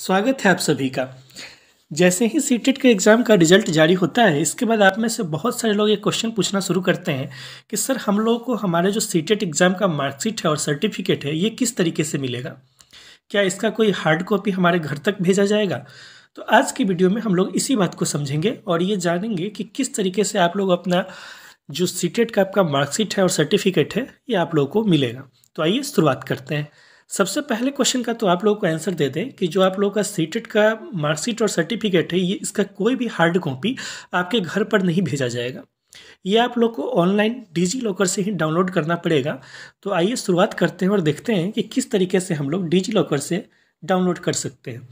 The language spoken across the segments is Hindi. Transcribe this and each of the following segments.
स्वागत है आप सभी का जैसे ही सी e के एग्ज़ाम का रिजल्ट जारी होता है इसके बाद आप में से बहुत सारे लोग ये क्वेश्चन पूछना शुरू करते हैं कि सर हम लोगों को हमारे जो सी एग्ज़ाम e का मार्कशीट है और सर्टिफिकेट है ये किस तरीके से मिलेगा क्या इसका कोई हार्ड कॉपी हमारे घर तक भेजा जाएगा तो आज की वीडियो में हम लोग इसी बात को समझेंगे और ये जानेंगे कि किस तरीके से आप लोग अपना जो सी e का आपका मार्कशीट है और सर्टिफिकेट है ये आप लोगों को मिलेगा तो आइए शुरुआत करते हैं सबसे पहले क्वेश्चन का तो आप लोगों को आंसर दे दें कि जो आप लोगों का सीटेट का मार्कशीट और सर्टिफिकेट है ये इसका कोई भी हार्ड कॉपी आपके घर पर नहीं भेजा जाएगा ये आप लोग को ऑनलाइन डिजी लॉकर से ही डाउनलोड करना पड़ेगा तो आइए शुरुआत करते हैं और देखते हैं कि किस तरीके से हम लोग डिजी लॉकर से डाउनलोड कर सकते हैं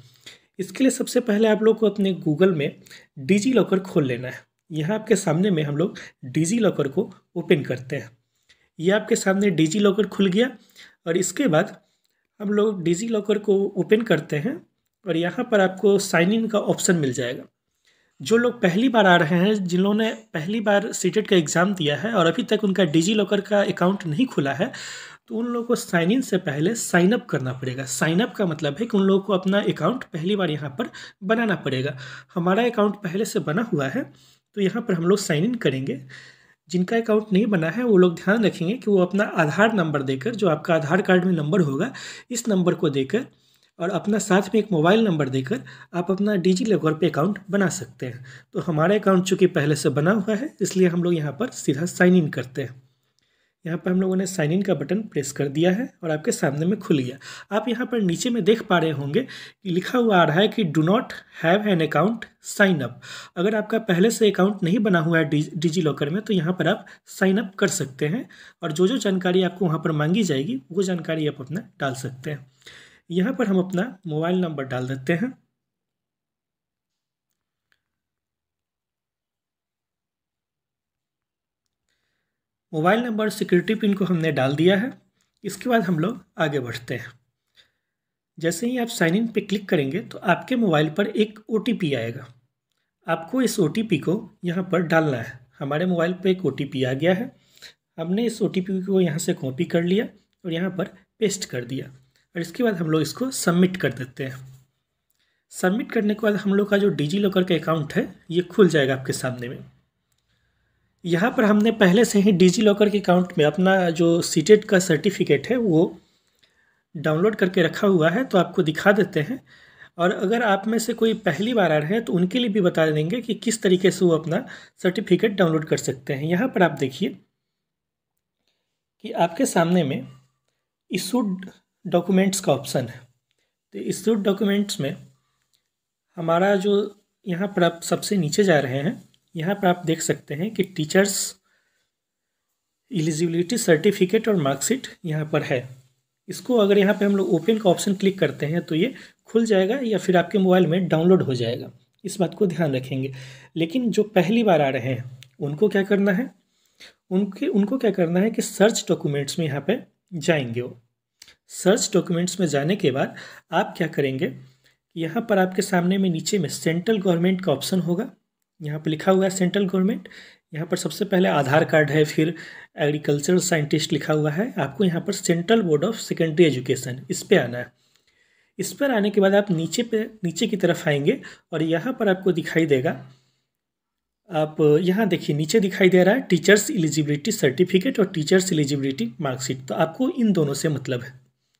इसके लिए सबसे पहले आप लोग को अपने गूगल में डिजी लॉकर खोल लेना है यहाँ आपके सामने में हम लोग डिजी लॉकर को ओपन करते हैं ये आपके सामने डिजी लॉकर खुल गया और इसके बाद हम लोग डिजी लॉकर को ओपन करते हैं और यहाँ पर आपको साइन इन का ऑप्शन मिल जाएगा जो लोग पहली बार आ रहे हैं जिन्होंने पहली बार सीटेट का एग्ज़ाम दिया है और अभी तक उनका डिजी लॉकर का अकाउंट नहीं खुला है तो उन लोगों को साइन इन से पहले साइन अप करना पड़ेगा साइन अप का मतलब है कि उन लोगों को अपना अकाउंट पहली बार यहाँ पर बनाना पड़ेगा हमारा अकाउंट पहले से बना हुआ है तो यहाँ पर हम लोग साइन इन करेंगे जिनका अकाउंट नहीं बना है वो लोग ध्यान रखेंगे कि वो अपना आधार नंबर देकर जो आपका आधार कार्ड में नंबर होगा इस नंबर को देकर और अपना साथ में एक मोबाइल नंबर देकर आप अपना डिजी लॉकर पे अकाउंट बना सकते हैं तो हमारा अकाउंट चूँकि पहले से बना हुआ है इसलिए हम लोग यहाँ पर सीधा साइन इन करते हैं यहाँ पर हम लोगों ने साइन इन का बटन प्रेस कर दिया है और आपके सामने में खुल गया आप यहाँ पर नीचे में देख पा रहे होंगे कि लिखा हुआ आ रहा है कि do not have an account sign up अगर आपका पहले से अकाउंट नहीं बना हुआ है डिजी लॉकर में तो यहाँ पर आप साइन अप कर सकते हैं और जो जो जानकारी आपको वहाँ पर मांगी जाएगी वो जानकारी आप अपना डाल सकते हैं यहाँ पर हम अपना मोबाइल नंबर डाल देते हैं मोबाइल नंबर सिक्योरिटी पिन को हमने डाल दिया है इसके बाद हम लोग आगे बढ़ते हैं जैसे ही आप साइन इन पे क्लिक करेंगे तो आपके मोबाइल पर एक ओ आएगा आपको इस ओ को यहाँ पर डालना है हमारे मोबाइल पर एक ओ आ गया है हमने इस ओ को यहाँ से कॉपी कर लिया और यहाँ पर पेस्ट कर दिया और इसके बाद हम लोग इसको सबमिट कर देते हैं सबमिट करने के बाद हम लोग का जो डिजी लॉकर का अकाउंट है ये खुल जाएगा आपके सामने में यहाँ पर हमने पहले से ही डिजी लॉकर के अकाउंट में अपना जो सीटेट का सर्टिफिकेट है वो डाउनलोड करके रखा हुआ है तो आपको दिखा देते हैं और अगर आप में से कोई पहली बार आ रहे हैं तो उनके लिए भी बता देंगे कि किस तरीके से वो अपना सर्टिफिकेट डाउनलोड कर सकते हैं यहाँ पर आप देखिए कि आपके सामने में इशूड डॉक्यूमेंट्स का ऑप्शन है तो इशूड डॉक्यूमेंट्स में हमारा जो यहाँ पर आप सबसे नीचे जा रहे हैं यहाँ पर आप देख सकते हैं कि टीचर्स एलिजिबिलिटी सर्टिफिकेट और मार्कशीट यहाँ पर है इसको अगर यहाँ पे हम लोग ओपन का ऑप्शन क्लिक करते हैं तो ये खुल जाएगा या फिर आपके मोबाइल में डाउनलोड हो जाएगा इस बात को ध्यान रखेंगे लेकिन जो पहली बार आ रहे हैं उनको क्या करना है उनके उनको क्या करना है कि सर्च डॉक्यूमेंट्स में यहाँ पर जाएंगे वो सर्च डॉक्यूमेंट्स में जाने के बाद आप क्या करेंगे यहाँ पर आपके सामने में नीचे में सेंट्रल गवर्नमेंट का ऑप्शन होगा यहाँ पर लिखा हुआ है सेंट्रल गवर्नमेंट यहाँ पर सबसे पहले आधार कार्ड है फिर एग्रीकल्चर साइंटिस्ट लिखा हुआ है आपको यहाँ पर Central Board of Secondary Education इस पर आना है इस पर आने के बाद आप नीचे पे नीचे की तरफ आएंगे और यहाँ पर आपको दिखाई देगा आप यहाँ देखिए नीचे दिखाई दे रहा है टीचर्स एलिजिबिलिटी सर्टिफिकेट और टीचर्स एलिजिबिलिटी मार्कशीट तो आपको इन दोनों से मतलब है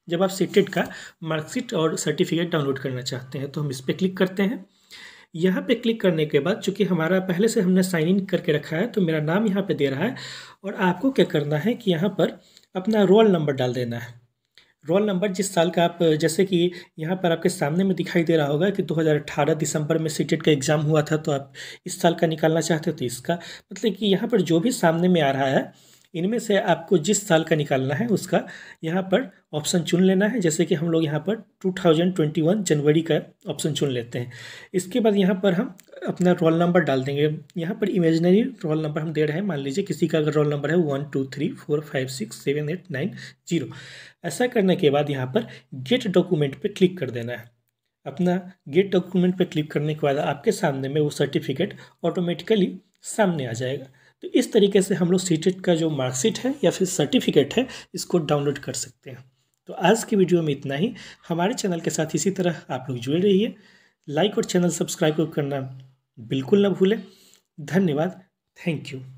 जब आप सीटेट का मार्कशीट और सर्टिफिकेट डाउनलोड करना चाहते हैं तो हम इस पर क्लिक करते हैं यहाँ पे क्लिक करने के बाद चूँकि हमारा पहले से हमने साइन इन करके रखा है तो मेरा नाम यहाँ पे दे रहा है और आपको क्या करना है कि यहाँ पर अपना रोल नंबर डाल देना है रोल नंबर जिस साल का आप जैसे कि यहाँ पर आपके सामने में दिखाई दे रहा होगा कि 2018 दिसंबर में सीटेट का एग्ज़ाम हुआ था तो आप इस साल का निकालना चाहते हो तो इसका मतलब कि यहाँ पर जो भी सामने में आ रहा है इनमें से आपको जिस साल का निकालना है उसका यहाँ पर ऑप्शन चुन लेना है जैसे कि हम लोग यहाँ पर 2021 जनवरी का ऑप्शन चुन लेते हैं इसके बाद यहाँ पर हम अपना रोल नंबर डाल देंगे यहाँ पर इमेजनरी रोल नंबर हम दे रहे हैं मान लीजिए किसी का अगर रोल नंबर है one two three four five six seven eight nine zero ऐसा करने के बाद यहाँ पर गेट डॉक्यूमेंट पर क्लिक कर देना है अपना गेट डॉक्यूमेंट पर क्लिक करने के बाद आपके सामने में वो सर्टिफिकेट ऑटोमेटिकली सामने आ जाएगा तो इस तरीके से हम लोग सी e का जो मार्कशीट है या फिर सर्टिफिकेट है इसको डाउनलोड कर सकते हैं तो आज की वीडियो में इतना ही हमारे चैनल के साथ इसी तरह आप लोग जुड़े रहिए लाइक और चैनल सब्सक्राइब करना बिल्कुल ना भूलें धन्यवाद थैंक यू